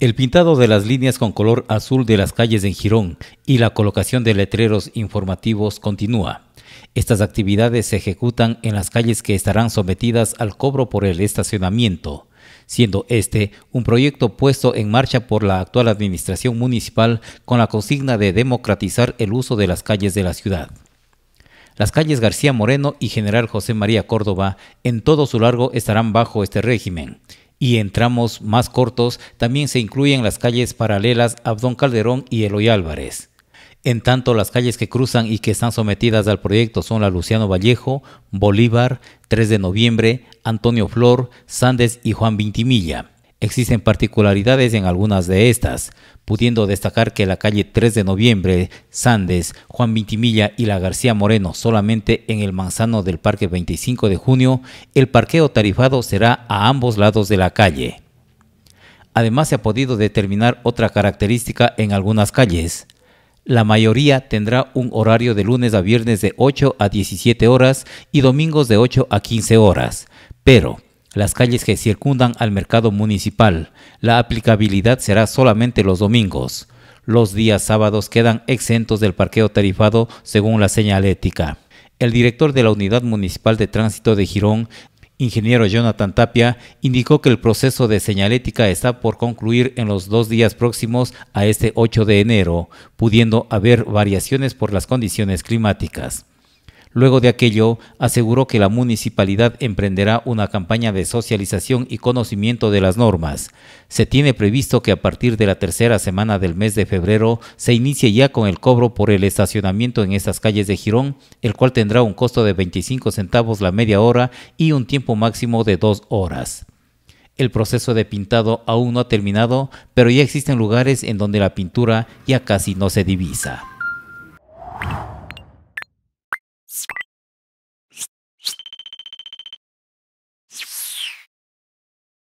El pintado de las líneas con color azul de las calles en Girón y la colocación de letreros informativos continúa. Estas actividades se ejecutan en las calles que estarán sometidas al cobro por el estacionamiento, siendo este un proyecto puesto en marcha por la actual administración municipal con la consigna de democratizar el uso de las calles de la ciudad. Las calles García Moreno y General José María Córdoba en todo su largo estarán bajo este régimen y en tramos más cortos también se incluyen las calles paralelas Abdón Calderón y Eloy Álvarez. En tanto, las calles que cruzan y que están sometidas al proyecto son la Luciano Vallejo, Bolívar, 3 de noviembre, Antonio Flor, Sandes y Juan Vintimilla. Existen particularidades en algunas de estas, pudiendo destacar que la calle 3 de noviembre, Sandes, Juan Vintimilla y la García Moreno, solamente en el manzano del parque 25 de junio, el parqueo tarifado será a ambos lados de la calle. Además se ha podido determinar otra característica en algunas calles. La mayoría tendrá un horario de lunes a viernes de 8 a 17 horas y domingos de 8 a 15 horas, pero las calles que circundan al mercado municipal. La aplicabilidad será solamente los domingos. Los días sábados quedan exentos del parqueo tarifado según la señalética. El director de la Unidad Municipal de Tránsito de Girón, ingeniero Jonathan Tapia, indicó que el proceso de señalética está por concluir en los dos días próximos a este 8 de enero, pudiendo haber variaciones por las condiciones climáticas. Luego de aquello, aseguró que la municipalidad emprenderá una campaña de socialización y conocimiento de las normas. Se tiene previsto que a partir de la tercera semana del mes de febrero se inicie ya con el cobro por el estacionamiento en estas calles de Girón, el cual tendrá un costo de 25 centavos la media hora y un tiempo máximo de dos horas. El proceso de pintado aún no ha terminado, pero ya existen lugares en donde la pintura ya casi no se divisa.